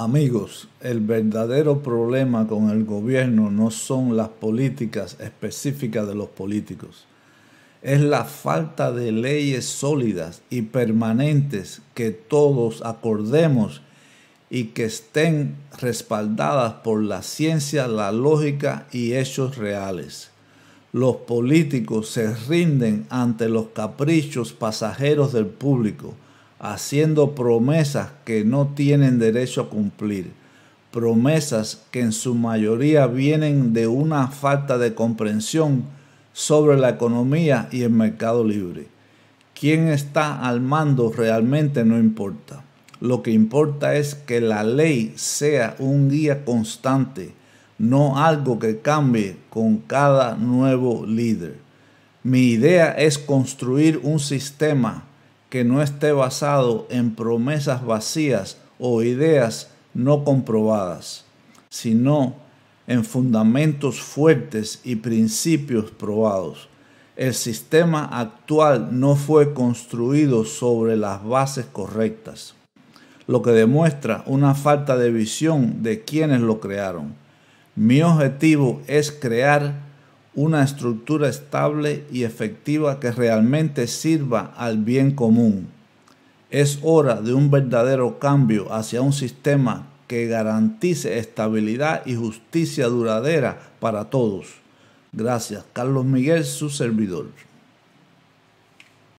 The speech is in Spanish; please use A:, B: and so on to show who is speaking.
A: Amigos, el verdadero problema con el gobierno no son las políticas específicas de los políticos, es la falta de leyes sólidas y permanentes que todos acordemos y que estén respaldadas por la ciencia, la lógica y hechos reales. Los políticos se rinden ante los caprichos pasajeros del público, haciendo promesas que no tienen derecho a cumplir, promesas que en su mayoría vienen de una falta de comprensión sobre la economía y el mercado libre. Quien está al mando realmente no importa. Lo que importa es que la ley sea un guía constante, no algo que cambie con cada nuevo líder. Mi idea es construir un sistema que no esté basado en promesas vacías o ideas no comprobadas, sino en fundamentos fuertes y principios probados. El sistema actual no fue construido sobre las bases correctas, lo que demuestra una falta de visión de quienes lo crearon. Mi objetivo es crear una estructura estable y efectiva que realmente sirva al bien común. Es hora de un verdadero cambio hacia un sistema que garantice estabilidad y justicia duradera para todos. Gracias, Carlos Miguel, su servidor.